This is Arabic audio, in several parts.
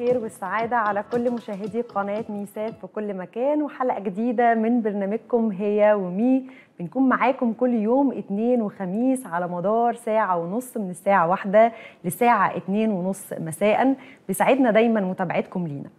الخير والسعادة على كل مشاهدي قناة ميسات في كل مكان وحلقة جديدة من برنامجكم هي ومي بنكون معاكم كل يوم اثنين وخميس على مدار ساعة ونص من الساعة واحدة لساعة اثنين ونص مساء بيسعدنا دايما متابعتكم لينا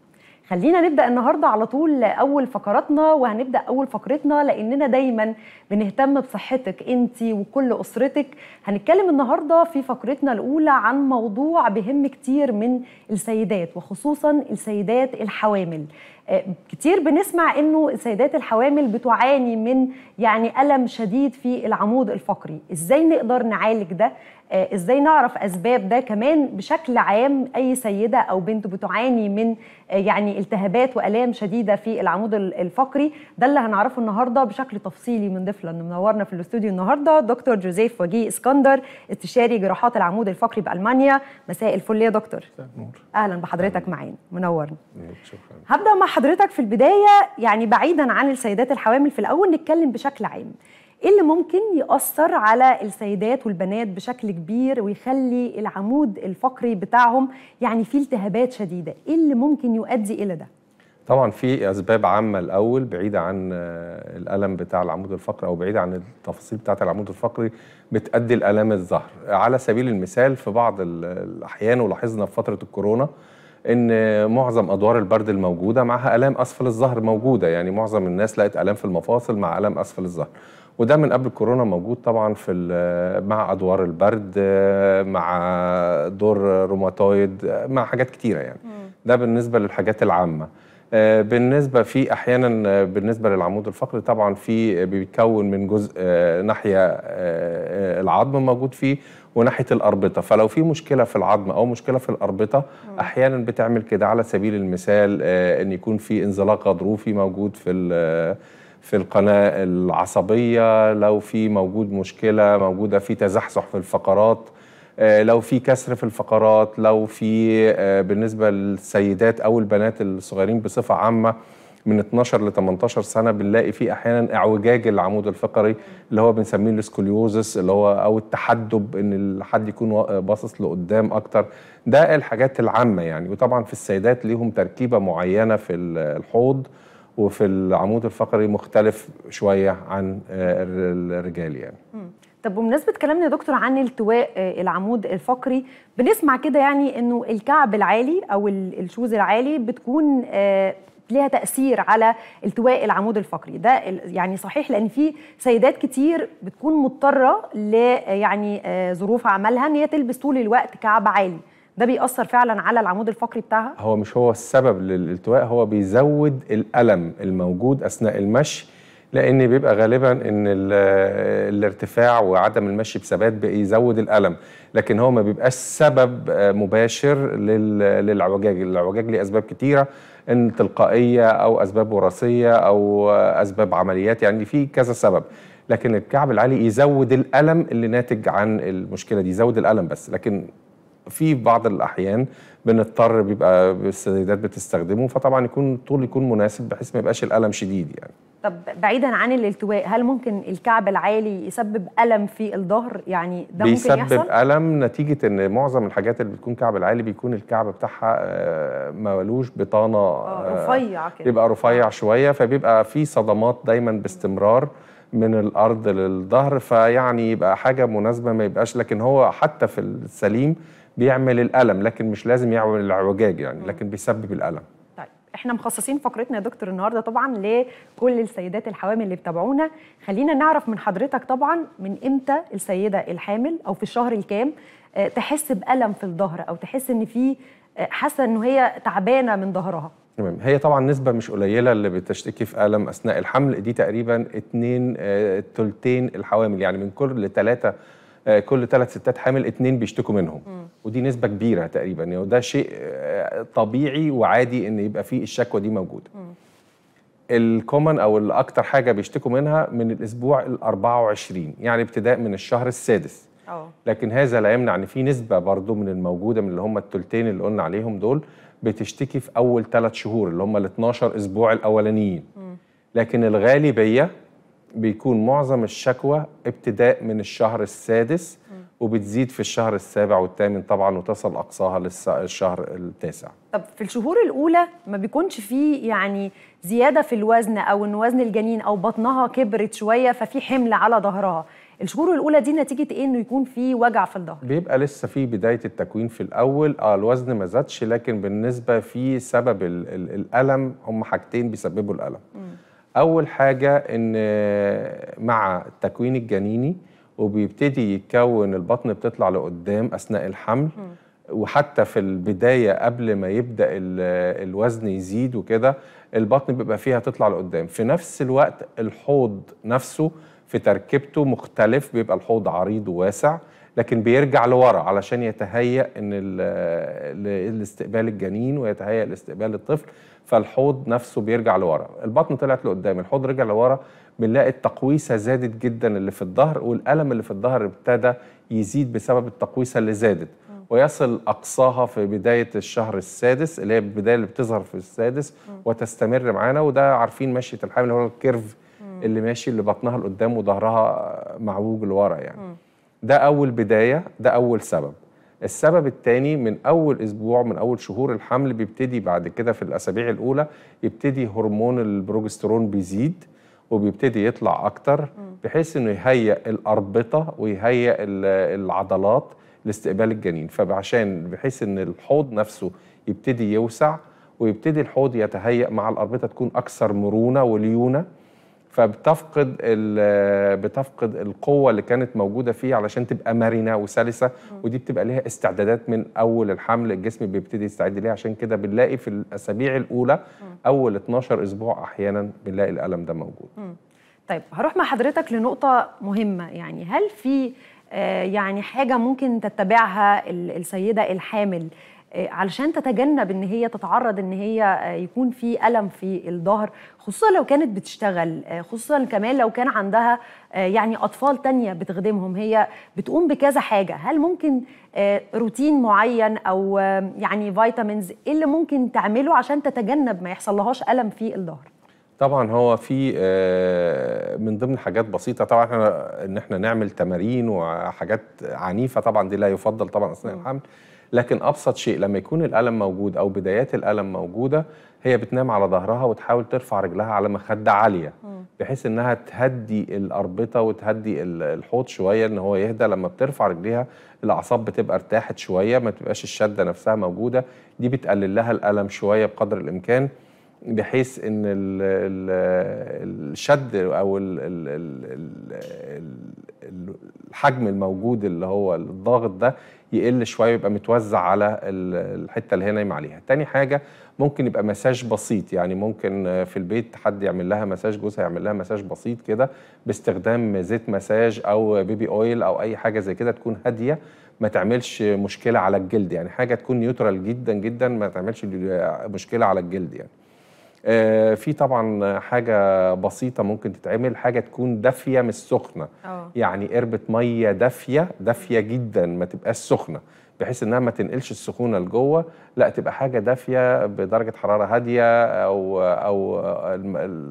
خلينا نبدا النهارده على طول اول فقراتنا وهنبدا اول فقرتنا لاننا دايما بنهتم بصحتك انت وكل اسرتك هنتكلم النهارده في فقرتنا الاولى عن موضوع بهم كتير من السيدات وخصوصا السيدات الحوامل آه، كتير بنسمع انه السيدات الحوامل بتعاني من يعني الم شديد في العمود الفقري ازاي نقدر نعالج ده آه، ازاي نعرف اسباب ده كمان بشكل عام اي سيده او بنت بتعاني من آه، يعني التهابات والام شديده في العمود الفقري ده اللي هنعرفه النهارده بشكل تفصيلي من ضيفنا اللي منورنا في الاستوديو النهارده دكتور جوزيف وجيه اسكندر استشاري جراحات العمود الفقري بالمانيا مساء الفل يا دكتور اهلا بحضرتك معانا منورنا هبدا مع حضرتك في البدايه يعني بعيدا عن السيدات الحوامل في الاول نتكلم بشكل عام ايه اللي ممكن ياثر على السيدات والبنات بشكل كبير ويخلي العمود الفقري بتاعهم يعني فيه التهابات شديده ايه اللي ممكن يؤدي الى ده طبعا في اسباب عامه الاول بعيده عن آه، الالم بتاع العمود الفقري او بعيده عن التفاصيل بتاعت العمود الفقري بتؤدي لالام الظهر على سبيل المثال في بعض الاحيان ولاحظنا في فتره الكورونا ان معظم ادوار البرد الموجوده معها الام اسفل الظهر موجوده يعني معظم الناس لقت الام في المفاصل مع الام اسفل الظهر وده من قبل الكورونا موجود طبعا في مع ادوار البرد مع دور روماتويد مع حاجات كتيره يعني ده بالنسبه للحاجات العامه آه، بالنسبة في أحيانا آه، بالنسبة للعمود الفقري طبعا في آه، بيتكون من جزء ناحية العظم موجود فيه وناحية الأربطة فلو في مشكلة في العظم أو مشكلة في الأربطة أحيانا بتعمل كده على سبيل المثال أن يكون في انزلاق غضروفي موجود في في القناة العصبية لو في موجود مشكلة موجودة في تزحزح في الفقرات آه، لو في كسر في الفقرات لو في آه، بالنسبه للسيدات او البنات الصغيرين بصفه عامه من 12 ل 18 سنه بنلاقي في احيانا اعوجاج العمود الفقري اللي هو بنسميه السكوليوزس اللي هو او التحدب ان حد يكون باصص لقدام اكتر ده الحاجات العامه يعني وطبعا في السيدات ليهم تركيبه معينه في الحوض وفي العمود الفقري مختلف شويه عن آه، الرجال يعني. طب بمناسبة كلامنا يا دكتور عن التواء آه، العمود الفقري بنسمع كده يعني انه الكعب العالي او الشوز العالي بتكون آه، ليها تاثير على التواء العمود الفقري ده يعني صحيح لان في سيدات كتير بتكون مضطره ل آه، يعني ظروف عملها ان هي تلبس طول الوقت كعب عالي ده بيأثر فعلا على العمود الفقري بتاعها هو مش هو السبب للالتواء هو بيزود الألم الموجود أثناء المشي لان بيبقى غالبا ان الارتفاع وعدم المشي بثبات بيزود الالم لكن هو ما بيبقاش سبب مباشر للعوجاج العوجاج ليه اسباب كتيره ان تلقائيه او اسباب وراثيه او اسباب عمليات يعني في كذا سبب لكن الكعب العالي يزود الالم اللي ناتج عن المشكله دي يزود الالم بس لكن في بعض الاحيان بنضطر بيبقى السيدات بتستخدمه فطبعا يكون الطول يكون مناسب بحيث ما يبقاش الالم شديد يعني طب بعيدا عن الالتواء هل ممكن الكعب العالي يسبب الم في الظهر يعني ده ممكن يحصل بيسبب الم نتيجه ان معظم الحاجات اللي بتكون كعب العالي بيكون الكعب بتاعها آه، مالوش بطانه آه، آه، رفيع كده بيبقى رفيع شويه فبيبقى في صدمات دايما باستمرار من الارض للظهر فيعني يبقى حاجه مناسبه ما يبقاش لكن هو حتى في السليم بيعمل الالم لكن مش لازم يعمل العوجاج يعني لكن بيسبب الالم احنا مخصصين فقرتنا يا دكتور النهارده طبعا لكل السيدات الحوامل اللي بتابعونا خلينا نعرف من حضرتك طبعا من امتى السيده الحامل او في الشهر الكام آه، تحس بالم في الظهر او تحس ان في آه، حاسه ان هي تعبانه من ظهرها تمام هي طبعا نسبة مش قليلة اللي بتشتكي في ألم أثناء الحمل دي تقريبا اتنين آه، تلتين الحوامل يعني من كل ثلاثة آه، كل ثلاث ستات حامل اثنين بيشتكوا منهم مم. ودي نسبه كبيره تقريبا يعني وده شيء آه، طبيعي وعادي ان يبقى فيه الشكوى دي موجوده الكومن او الاكثر حاجه بيشتكوا منها من الاسبوع ال 24 يعني ابتداء من الشهر السادس أوه. لكن هذا لا يمنع ان في نسبه برضو من الموجوده من اللي هم الثلثين اللي قلنا عليهم دول بتشتكي في اول ثلاث شهور اللي هم ال 12 اسبوع الاولانيين لكن الغالبيه بيكون معظم الشكوى ابتداء من الشهر السادس وبتزيد في الشهر السابع والثامن طبعا وتصل اقصاها للشهر التاسع. طب في الشهور الاولى ما بيكونش في يعني زياده في الوزن او ان وزن الجنين او بطنها كبرت شويه ففي حمل على ظهرها. الشهور الاولى دي نتيجه ايه انه يكون في وجع في الظهر بيبقى لسه في بدايه التكوين في الاول اه الوزن ما زادش لكن بالنسبه في سبب الالم هم حاجتين بيسببوا الالم م. اول حاجه ان مع التكوين الجنيني وبيبتدي يتكون البطن بتطلع لقدام اثناء الحمل م. وحتى في البدايه قبل ما يبدا الوزن يزيد وكده البطن بيبقى فيها تطلع لقدام في نفس الوقت الحوض نفسه في تركيبته مختلف بيبقى الحوض عريض وواسع لكن بيرجع لورا علشان يتهيأ ان لاستقبال الجنين ويتهيأ لاستقبال الطفل فالحوض نفسه بيرجع لورا البطن طلعت لقدام الحوض رجع لورا بنلاقي التقويسه زادت جدا اللي في الظهر والالم اللي في الظهر ابتدى يزيد بسبب التقويسه اللي زادت ويصل اقصاها في بدايه الشهر السادس اللي هي البدايه اللي بتظهر في السادس وتستمر معانا وده عارفين مشيه الحامل اللي هو الكيرف اللي ماشي اللي بطنها لقدام وظهرها معوج لورا يعني ده اول بدايه ده اول سبب السبب الثاني من اول اسبوع من اول شهور الحمل بيبتدي بعد كده في الاسابيع الاولى يبتدي هرمون البروجسترون بيزيد وبيبتدي يطلع اكتر بحيث انه يهيئ الاربطه ويهيئ العضلات لاستقبال الجنين فعشان بحيث ان الحوض نفسه يبتدي يوسع ويبتدي الحوض يتهيأ مع الأربطة تكون أكثر مرونة وليونة فبتفقد بتفقد القوه اللي كانت موجوده فيه علشان تبقى مرنه وسلسه ودي بتبقى ليها استعدادات من اول الحمل الجسم بيبتدي يستعد ليها عشان كده بنلاقي في الاسابيع الاولى اول 12 اسبوع احيانا بنلاقي الالم ده موجود طيب هروح مع حضرتك لنقطه مهمه يعني هل في آه، يعني حاجه ممكن تتبعها السيده الحامل آه، علشان تتجنب ان هي تتعرض ان هي آه، يكون في الم في الظهر خصوصا لو كانت بتشتغل آه، خصوصا كمان لو كان عندها يعني اطفال تانية بتخدمهم هي بتقوم بكذا حاجه هل ممكن روتين معين او يعني فيتامينز ايه اللي ممكن تعمله عشان تتجنب ما يحصل لهاش الم في الظهر طبعا هو في من ضمن حاجات بسيطه طبعا احنا ان احنا نعمل تمارين وحاجات عنيفه طبعا دي لا يفضل طبعا اثناء الحمل لكن ابسط شيء لما يكون الالم موجود او بدايات الالم موجوده هي بتنام على ظهرها وتحاول ترفع رجلها على مخده عاليه بحيث انها تهدي الاربطه وتهدي الحوض شويه ان هو يهدى لما بترفع رجليها الاعصاب بتبقى ارتاحت شويه ما تبقاش الشده نفسها موجوده دي بتقلل لها الالم شويه بقدر الامكان بحيث ان الشد او الحجم الموجود اللي هو الضاغط ده يقل شويه ويبقى متوزع على الحته اللي هي نايم عليها تاني حاجه ممكن يبقى مساج بسيط يعني ممكن في البيت حد يعمل لها مساج جوزها يعمل لها مساج بسيط كده باستخدام زيت مساج او بيبي اويل او اي حاجه زي كده تكون هاديه ما تعملش مشكله على الجلد يعني حاجه تكون نيوترال جدا جدا ما تعملش مشكله على الجلد يعني آه، في طبعا حاجه بسيطه ممكن تتعمل حاجه تكون دافيه مش سخنه اه. يعني قربه ميه دافيه دافيه جدا ما تبقاش سخنه بحيث انها ما تنقلش السخونه لجوه لا تبقى حاجه دافيه بدرجه حراره هاديه او او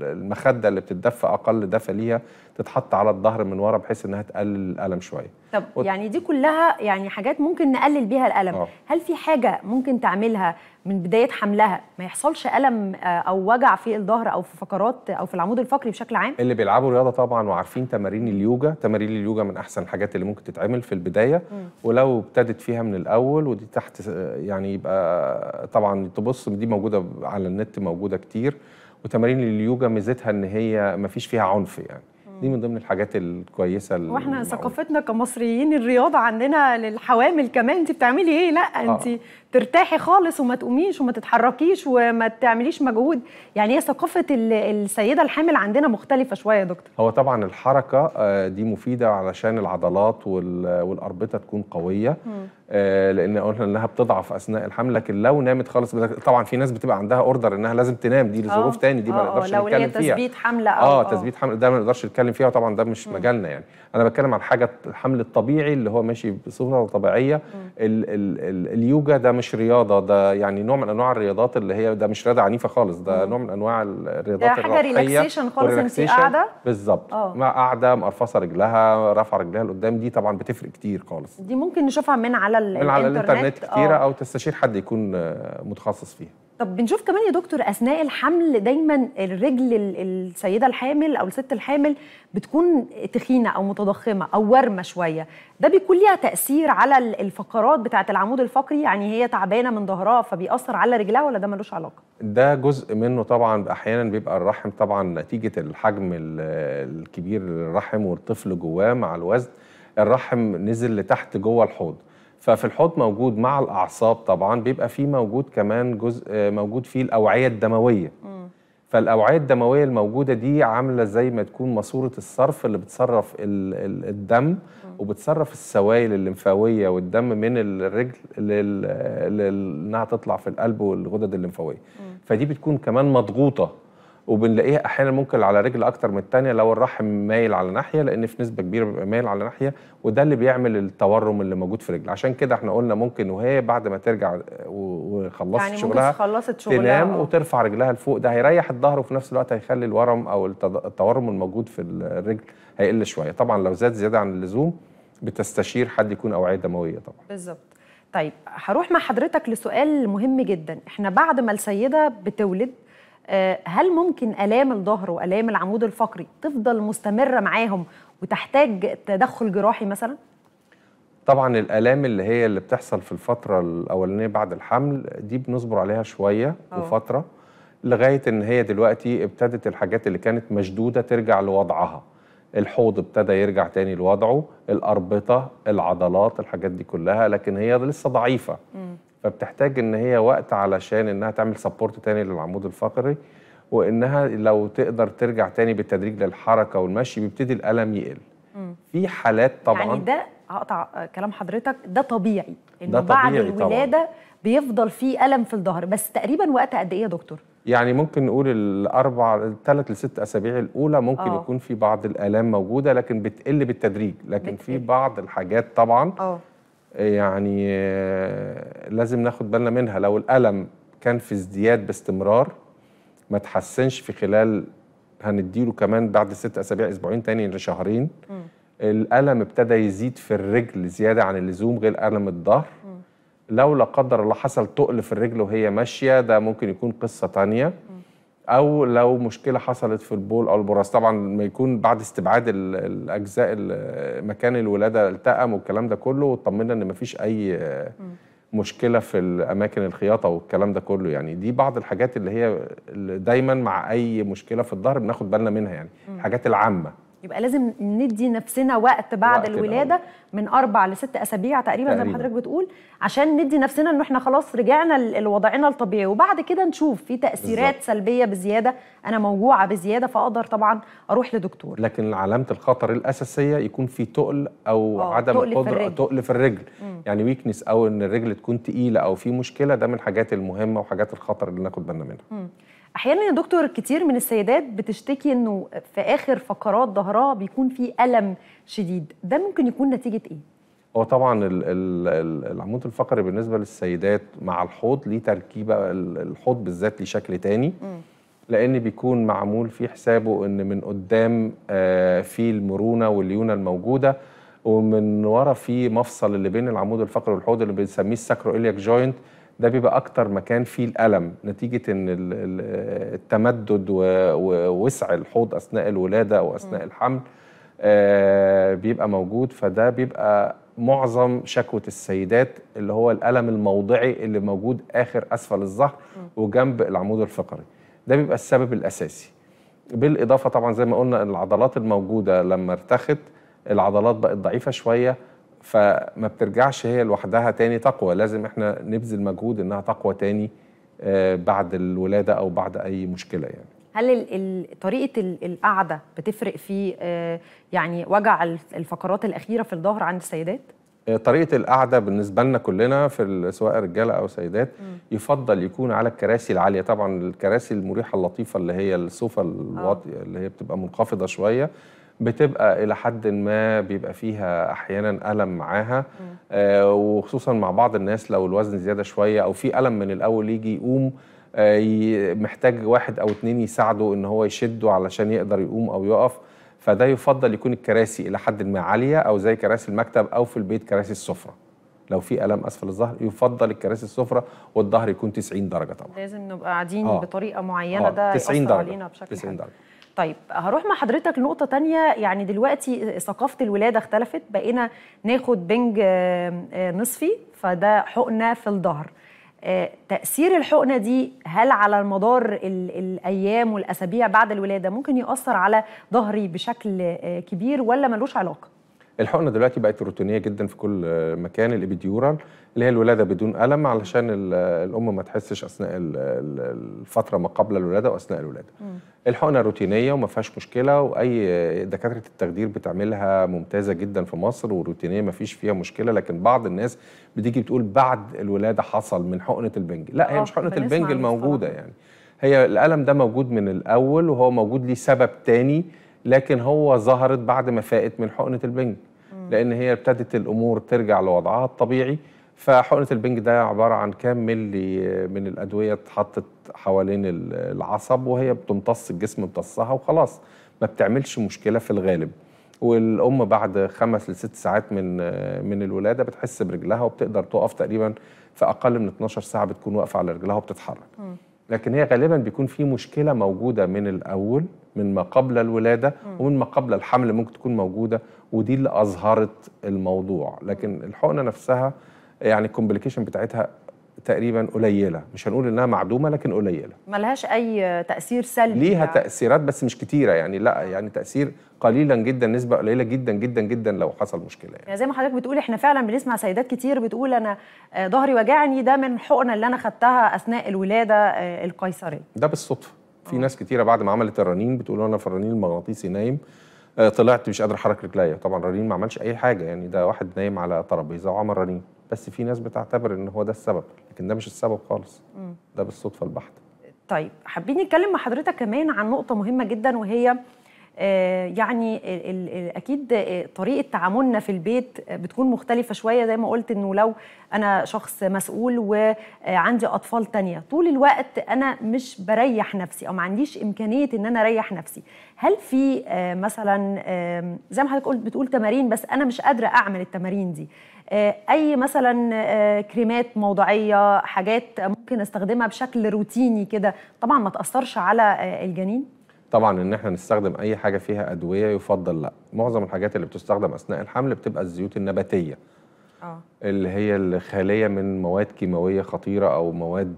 المخده اللي بتدفى اقل دفى ليها تتحط على الظهر من ورا بحيث انها تقلل الالم شويه طب وت... يعني دي كلها يعني حاجات ممكن نقلل بيها الالم أوه. هل في حاجه ممكن تعملها من بدايه حملها ما يحصلش الم آه، او وجع في الظهر او في فقرات او في العمود الفقري بشكل عام اللي بيلعبوا رياضه طبعا وعارفين تمارين اليوجا تمارين اليوجا من احسن الحاجات اللي ممكن تتعمل في البدايه م. ولو ابتدت فيها من الاول ودي تحت يعني يبقى طبعا تبص دي موجوده على النت موجوده كتير وتمارين اليوجا ميزتها ان هي ما فيش فيها عنف يعني دي من ضمن الحاجات الكويسه واحنا المعروف. ثقافتنا كمصريين الرياضه عندنا للحوامل كمان انت بتعملي ايه لا انت آه. ترتاحي خالص وما تقوميش وما تتحركيش وما تعمليش مجهود يعني هي ثقافه السيده الحامل عندنا مختلفه شويه يا دكتور هو طبعا الحركه آه، دي مفيده علشان العضلات والاربطه تكون قويه م. آه، لان قلنا انها بتضعف اثناء الحمل لكن لو نامت خالص طبعا في ناس بتبقى عندها اوردر انها لازم تنام دي آه. لظروف تاني دي ما آه، نقدرش نتكلم فيها لو تثبيت حمل او اه تثبيت حمل ده ما نقدرش نتكلم فيها وطبعا ده مش مجالنا يعني انا بتكلم عن حاجه الحمل الطبيعي اللي هو ماشي بصوره طبيعيه ال ال ال اليوجا ده مش رياضه ده يعني نوع من انواع الرياضات اللي هي ده مش رياضه عنيفه خالص ده نوع من انواع الرياضات ده حاجه ريلاكسيشن خالص انت قاعده بالظبط مع قاعده مقرفصه رجلها رافعه رجلها لقدام دي طبعا بتفرق كتير خالص دي ممكن نشوفها من على على الانترنت على الانترنت آه. كتيره أو. او تستشير حد يكون آه، متخصص فيها طب بنشوف كمان يا دكتور اثناء الحمل دايما الرجل السيده الحامل او الست الحامل بتكون تخينه او متضخمه او وارمه شويه ده بيكون ليها تاثير على الفقرات بتاعه العمود الفقري يعني هي تعبانه من ظهرها فبيأثر على رجلها ولا ده ملوش علاقه ده جزء منه طبعا احيانا بيبقى الرحم طبعا نتيجه الحجم الكبير للرحم والطفل جواه مع الوزن الرحم نزل لتحت جوه الحوض ففي الحوض موجود مع الاعصاب طبعا بيبقى فيه موجود كمان جزء آه، موجود فيه الاوعيه الدمويه فالاوعيه الدمويه الموجوده دي عامله زي ما تكون ماسوره الصرف اللي بتصرف الدم وبتصرف السوائل الليمفاويه والدم من الرجل لل... انها تطلع في القلب والغدد الليمفاويه فدي بتكون كمان مضغوطه وبنلاقيها احيانا ممكن على رجل اكتر من الثانيه لو الرحم مايل على ناحيه لان في نسبه كبيره بيبقى مايل على ناحيه وده اللي بيعمل التورم اللي موجود في الرجل عشان كده احنا قلنا ممكن وهي بعد ما ترجع وخلصت يعني شغلها خلصت شغلها تنام أو. وترفع رجلها لفوق ده هيريح الظهر وفي نفس الوقت هيخلي الورم او التورم الموجود في الرجل هيقل شويه طبعا لو زاد زياده عن اللزوم بتستشير حد يكون اوعيه دمويه طبعا بالظبط طيب هروح مع حضرتك لسؤال مهم جدا احنا بعد ما السيده بتولد آه، هل ممكن الام الظهر والام العمود الفقري تفضل مستمره معاهم وتحتاج تدخل جراحي مثلا طبعا الالام اللي هي اللي بتحصل في الفتره الاولانيه بعد الحمل دي بنصبر عليها شويه أوه. وفتره لغايه ان هي دلوقتي ابتدت الحاجات اللي كانت مشدوده ترجع لوضعها الحوض ابتدى يرجع تاني لوضعه الاربطه العضلات الحاجات دي كلها لكن هي لسه ضعيفه م. فبتحتاج ان هي وقت علشان انها تعمل سبورت تاني للعمود الفقري وانها لو تقدر ترجع تاني بالتدريج للحركه والمشي بيبتدي الالم يقل في حالات طبعا يعني ده هقطع كلام حضرتك ده طبيعي انه بعد الولاده طبعاً. بيفضل في الم في الظهر بس تقريبا وقت قد ايه يا دكتور يعني ممكن نقول الاربع الثلاث لست اسابيع الاولى ممكن أوه. يكون في بعض الالام موجوده لكن بتقل بالتدريج لكن بتقل. في بعض الحاجات طبعا أوه. يعني آه، لازم ناخد بالنا منها لو الألم كان في ازدياد باستمرار ما تحسنش في خلال هنديله كمان بعد ست أسابيع أسبوعين تاني لشهرين م. الألم ابتدى يزيد في الرجل زيادة عن اللزوم غير ألم الظهر لو لا قدر الله حصل تقل في الرجل وهي ماشية ده ممكن يكون قصة تانية م. او لو مشكله حصلت في البول او البراز طبعا ما يكون بعد استبعاد الاجزاء مكان الولاده التئم والكلام ده كله واطمنا ان مفيش اي مشكله في الاماكن الخياطه والكلام ده كله يعني دي بعض الحاجات اللي هي دايما مع اي مشكله في الظهر بناخد بالنا منها يعني الحاجات العامه يبقى لازم ندي نفسنا وقت بعد وقت الولاده الأول. من اربع لست اسابيع تقريبا, زي ما حضرتك بتقول عشان ندي نفسنا ان احنا خلاص رجعنا لوضعنا الطبيعي وبعد كده نشوف في تاثيرات بالزبط. سلبيه بزياده انا موجوعه بزياده فاقدر طبعا اروح لدكتور لكن علامه الخطر الاساسيه يكون في تقل او أوه. عدم تقل قدره في تقل في الرجل مم. يعني ويكنس او ان الرجل تكون تقيله او في مشكله ده من الحاجات المهمه وحاجات الخطر اللي ناخد بالنا منها مم. احيانا يا دكتور كتير من السيدات بتشتكي انه في اخر فقرات ظهرها بيكون في الم شديد ده ممكن يكون نتيجه ايه هو طبعا العمود الفقري بالنسبه للسيدات مع الحوض ليه تركيبه الحوض بالذات ليه شكل تاني لان بيكون معمول في حسابه ان من قدام آه، في المرونه والليونه الموجوده ومن ورا في مفصل اللي بين العمود الفقري والحوض اللي بنسميه الساكرو اليك جوينت ده بيبقى اكتر مكان فيه الالم نتيجه ان التمدد ووسع الحوض اثناء الولاده او اثناء الحمل آه، بيبقى موجود فده بيبقى معظم شكوى السيدات اللي هو الالم الموضعي اللي موجود اخر اسفل الظهر وجنب العمود الفقري ده بيبقى السبب الاساسي بالاضافه طبعا زي ما قلنا العضلات الموجوده لما ارتخت العضلات بقت ضعيفه شويه فما بترجعش هي لوحدها تاني تقوى لازم احنا نبذل مجهود انها تقوى تاني آه، بعد الولاده او بعد اي مشكله يعني هل طريقه القعده بتفرق في آه، يعني وجع الفقرات الاخيره في الظهر عند السيدات آه، طريقه القعده بالنسبه لنا كلنا في سواء رجاله او سيدات يفضل يكون على الكراسي العاليه طبعا الكراسي المريحه اللطيفه اللي هي الصوفه الواطيه اللي هي بتبقى منخفضه شويه بتبقى الى حد ما بيبقى فيها احيانا الم معاها آه وخصوصا مع بعض الناس لو الوزن زياده شويه او في الم من الاول يجي يقوم آه محتاج واحد او اتنين يساعده ان هو يشده علشان يقدر يقوم او يقف فده يفضل يكون الكراسي الى حد ما عاليه او زي كراسي المكتب او في البيت كراسي السفره لو في الم اسفل الظهر يفضل الكراسي السفره والظهر يكون 90 درجه طبعا لازم نبقى قاعدين آه. بطريقه معينه آه. ده 90 درجه علينا بشكل 90 درجه طيب هروح مع حضرتك لنقطه تانية يعني دلوقتي ثقافه الولاده اختلفت بقينا ناخد بنج آه، آه، نصفي فده حقنه في الظهر آه، تاثير الحقنه دي هل على مدار الايام والاسابيع بعد الولاده ممكن ياثر على ظهري بشكل كبير ولا ملوش علاقه الحقنه دلوقتي بقت روتينيه جدا في كل مكان الابيديورال اللي هي الولاده بدون الم علشان الام ما تحسش اثناء الفتره ما قبل الولاده واثناء الولاده م. الحقنه روتينيه وما فيهاش مشكله واي دكاتره التخدير بتعملها ممتازه جدا في مصر وروتينيه ما فيش فيها مشكله لكن بعض الناس بتيجي بتقول بعد الولاده حصل من حقنه البنج لا هي آه، مش حقنه البنج الموجوده يعني هي الالم ده موجود من الاول وهو موجود ليه سبب تاني لكن هو ظهرت بعد ما فاقت من حقنه البنج لان هي ابتدت الامور ترجع لوضعها الطبيعي فحقنه البنج ده عباره عن كام ملي من الادويه اتحطت حوالين العصب وهي بتمتص الجسم امتصها وخلاص ما بتعملش مشكله في الغالب والام بعد خمس لست ساعات من من الولاده بتحس برجلها وبتقدر تقف تقريبا في اقل من 12 ساعه بتكون واقفه على رجلها وبتتحرك لكن هي غالبا بيكون في مشكله موجوده من الاول من ما قبل الولاده ومن ما قبل الحمل ممكن تكون موجوده ودي اللي اظهرت الموضوع لكن الحقنه نفسها يعني الكومبليكيشن بتاعتها تقريبا قليله مش هنقول انها معدومه لكن قليله ملهاش اي تاثير سلبي ليها يعني. تاثيرات بس مش كتيره يعني لا يعني تاثير قليلا جدا نسبه قليله جدا جدا جدا لو حصل مشكله يعني, يعني زي ما حضرتك بتقول احنا فعلا بنسمع سيدات كتير بتقول انا آه، ظهري وجعني ده من حقنه اللي انا خدتها اثناء الولاده آه، القيصريه ده بالصدفه في آه. ناس كتيره بعد ما عملت الرنين بتقول انا في الرنين المغناطيسي نايم طلعت مش قادر احرك رجليا طبعا الرنين ما عملش اي حاجه يعني ده واحد نايم على ترابيزه وعمل رنين بس في ناس بتعتبر ان هو ده السبب لكن ده مش السبب خالص م. ده بالصدفه البحته طيب حابين نتكلم مع حضرتك كمان عن نقطه مهمه جدا وهي آه، يعني اكيد آه، طريقه تعاملنا في البيت بتكون مختلفه شويه زي ما قلت انه لو انا شخص مسؤول وعندي آه، اطفال تانية طول الوقت انا مش بريح نفسي او ما عنديش امكانيه ان انا اريح نفسي هل في مثلا زي ما حضرتك قلت بتقول تمارين بس انا مش قادره اعمل التمارين دي آه، اي مثلا آه، كريمات موضعيه حاجات ممكن استخدمها بشكل روتيني كده طبعا ما تاثرش على آه، الجنين طبعا ان احنا نستخدم اي حاجه فيها ادويه يفضل لا معظم الحاجات اللي بتستخدم اثناء الحمل بتبقى الزيوت النباتيه آه. اللي هي الخاليه من مواد كيماويه خطيره او مواد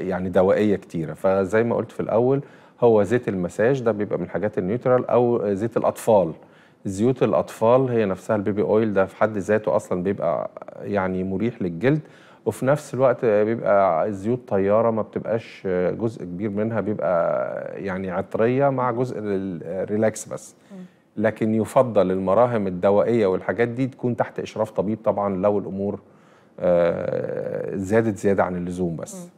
يعني دوائيه كتيره فزي ما قلت في الاول هو زيت المساج ده بيبقى من الحاجات النيوترال او زيت الاطفال زيوت الأطفال هي نفسها البيبي أويل ده في حد ذاته أصلا بيبقى يعني مريح للجلد وفي نفس الوقت بيبقى زيوت طيارة ما بتبقاش جزء كبير منها بيبقى يعني عطرية مع جزء الريلاكس بس لكن يفضل المراهم الدوائية والحاجات دي تكون تحت إشراف طبيب طبعا لو الأمور آه، زادت زيادة عن اللزوم بس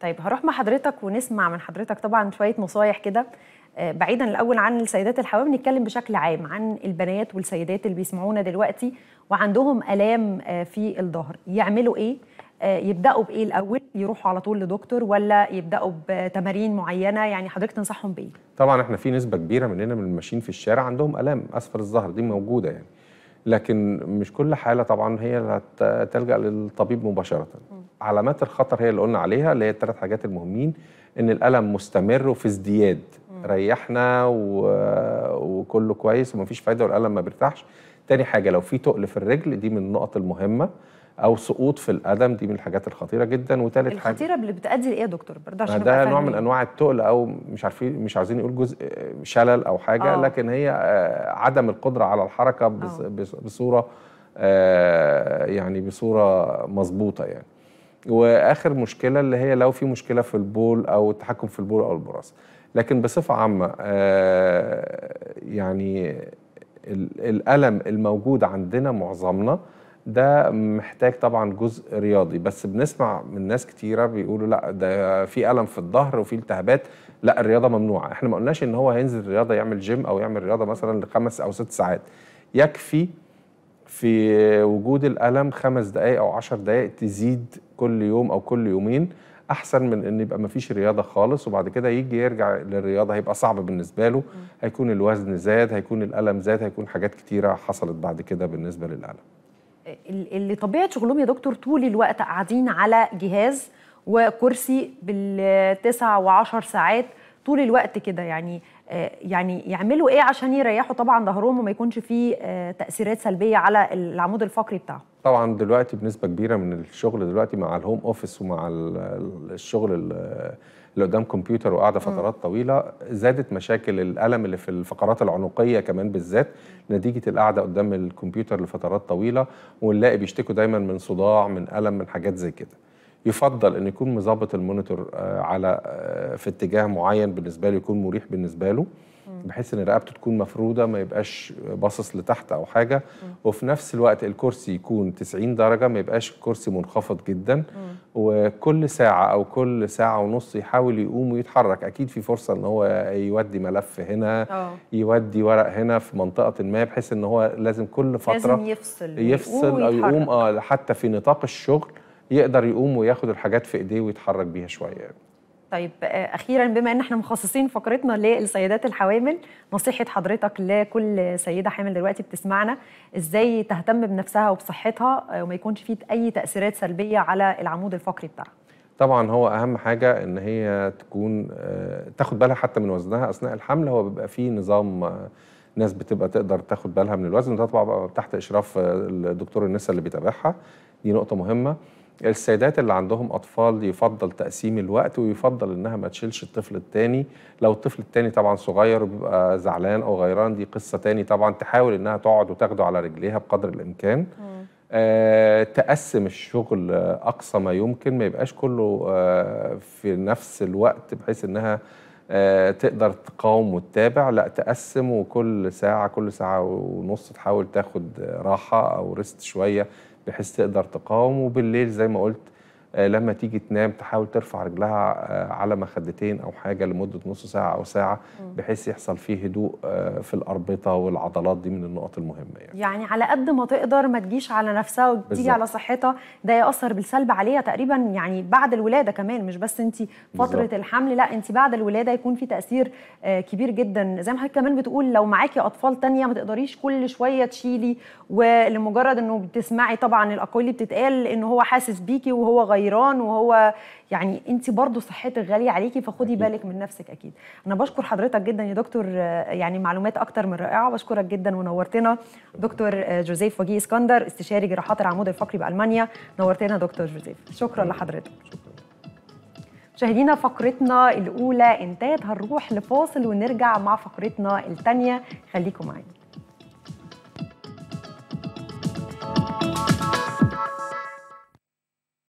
طيب هروح مع حضرتك ونسمع من حضرتك طبعا شوية نصايح كده آه، بعيدا الاول عن السيدات الحوامل نتكلم بشكل عام عن البنات والسيدات اللي بيسمعونا دلوقتي وعندهم الام آه، في الظهر يعملوا ايه آه، يبداوا بايه الاول يروحوا على طول لدكتور ولا يبداوا بتمارين معينه يعني حضرتك تنصحهم بايه طبعا احنا في نسبه كبيره مننا من الماشيين في الشارع عندهم الام اسفل الظهر دي موجوده يعني لكن مش كل حاله طبعا هي تلجا للطبيب مباشره علامات الخطر هي اللي قلنا عليها اللي هي الثلاث حاجات المهمين ان الالم مستمر وفي ازدياد ريحنا و... وكله كويس ومفيش فايده والالم ما بيرتاحش تاني حاجه لو في تقل في الرجل دي من النقط المهمه او سقوط في القدم دي من الحاجات الخطيره جدا وثالث حاجه الخطيره اللي بتؤدي لايه يا دكتور برضه عشان ده نوع من انواع التقل او مش عارفين مش عايزين نقول جزء شلل او حاجه أوه. لكن هي آه، عدم القدره على الحركه بص... آه. بصوره آه، يعني بصوره مظبوطه يعني واخر مشكله اللي هي لو في مشكله في البول او التحكم في البول او البراز لكن بصفه عامه آه، يعني الالم الموجود عندنا معظمنا ده محتاج طبعا جزء رياضي بس بنسمع من ناس كتيره بيقولوا لا ده في الم في الظهر وفي التهابات لا الرياضه ممنوعه احنا ما قلناش ان هو هينزل رياضه يعمل جيم او يعمل رياضه مثلا لخمس او ست ساعات يكفي في وجود الالم خمس دقائق او عشر دقائق تزيد كل يوم او كل يومين احسن من ان يبقى مفيش رياضه خالص وبعد كده يجي يرجع للرياضه هيبقى صعب بالنسبه له هيكون الوزن زاد هيكون الالم زاد هيكون حاجات كتيره حصلت بعد كده بالنسبه للالم اللي طبيعه شغلهم يا دكتور طول الوقت قاعدين على جهاز وكرسي بالتسع وعشر ساعات طول الوقت كده يعني آه، يعني يعملوا ايه عشان يريحوا طبعا ظهرهم وما يكونش فيه آه، تاثيرات سلبيه على العمود الفقري بتاعهم طبعا دلوقتي بنسبه كبيره من الشغل دلوقتي مع الهوم اوفيس ومع الشغل اللي قدام كمبيوتر وقاعده فترات طويله زادت مشاكل الالم اللي في الفقرات العنقيه كمان بالذات نتيجه القعده قدام الكمبيوتر لفترات طويله ونلاقي بيشتكوا دايما من صداع من الم من حاجات زي كده يفضل ان يكون مظبط المونيتور آه، على آه، في اتجاه معين بالنسبه له يكون مريح بالنسبه له بحيث ان رقبته تكون مفروده ما يبقاش باصص لتحت او حاجه وفي نفس الوقت الكرسي يكون 90 درجه ما يبقاش الكرسي منخفض جدا وكل ساعه او كل ساعه ونص يحاول يقوم ويتحرك اكيد في فرصه ان هو يودي ملف هنا أوه. يودي ورق هنا في منطقه ما بحيث ان هو لازم كل فتره لازم يفصل يفصل او يقوم اه حتى في نطاق الشغل يقدر يقوم وياخد الحاجات في ايديه ويتحرك بيها شويه يعني. طيب آه، اخيرا بما ان احنا مخصصين فقرتنا للسيدات الحوامل نصيحه حضرتك لكل سيده حامل دلوقتي بتسمعنا ازاي تهتم بنفسها وبصحتها آه، وما يكونش فيه اي تاثيرات سلبيه على العمود الفقري بتاعها طبعا هو اهم حاجه ان هي تكون آه، تاخد بالها حتى من وزنها اثناء الحمل هو بيبقى فيه نظام ناس بتبقى تقدر تاخد بالها من الوزن ده طبعا تحت اشراف الدكتور النساء اللي بيتابعها دي نقطه مهمه السيدات اللي عندهم أطفال يفضل تقسيم الوقت ويفضل إنها ما تشيلش الطفل التاني لو الطفل التاني طبعا صغير وبيبقى زعلان أو غيران دي قصة تاني طبعا تحاول إنها تقعد وتاخده على رجليها بقدر الإمكان آه تقسم الشغل أقصى ما يمكن ما يبقاش كله آه في نفس الوقت بحيث إنها آه تقدر تقاوم وتتابع لا تقسم وكل ساعة كل ساعة ونص تحاول تاخد راحة أو ريست شوية بحيث تقدر تقاوم وبالليل زي ما قلت آه، لما تيجي تنام تحاول ترفع رجلها آه، على مخدتين او حاجه لمده نص ساعه او ساعه بحيث يحصل فيه هدوء آه، في الاربطه والعضلات دي من النقط المهمه يعني. يعني على قد ما تقدر ما تجيش على نفسها وتيجي على صحتها ده ياثر بالسلب عليها تقريبا يعني بعد الولاده كمان مش بس انت فتره بالزبط. الحمل لا انت بعد الولاده يكون في تاثير كبير جدا زي ما حضرتك كمان بتقول لو معاكي اطفال ثانيه ما تقدريش كل شويه تشيلي ولمجرد انه بتسمعي طبعا الاقاويل بتتقال ان هو حاسس بيكي وهو غير حيران وهو يعني انت برضه صحتك غاليه عليكي فخدي بالك من نفسك اكيد انا بشكر حضرتك جدا يا دكتور يعني معلومات اكتر من رائعه بشكرك جدا ونورتنا دكتور جوزيف وجيه اسكندر استشاري جراحات العمود الفقري بالمانيا نورتنا دكتور جوزيف شكرا لحضرتك مشاهدينا فقرتنا الاولى انتهت هنروح لفاصل ونرجع مع فقرتنا الثانيه خليكم معانا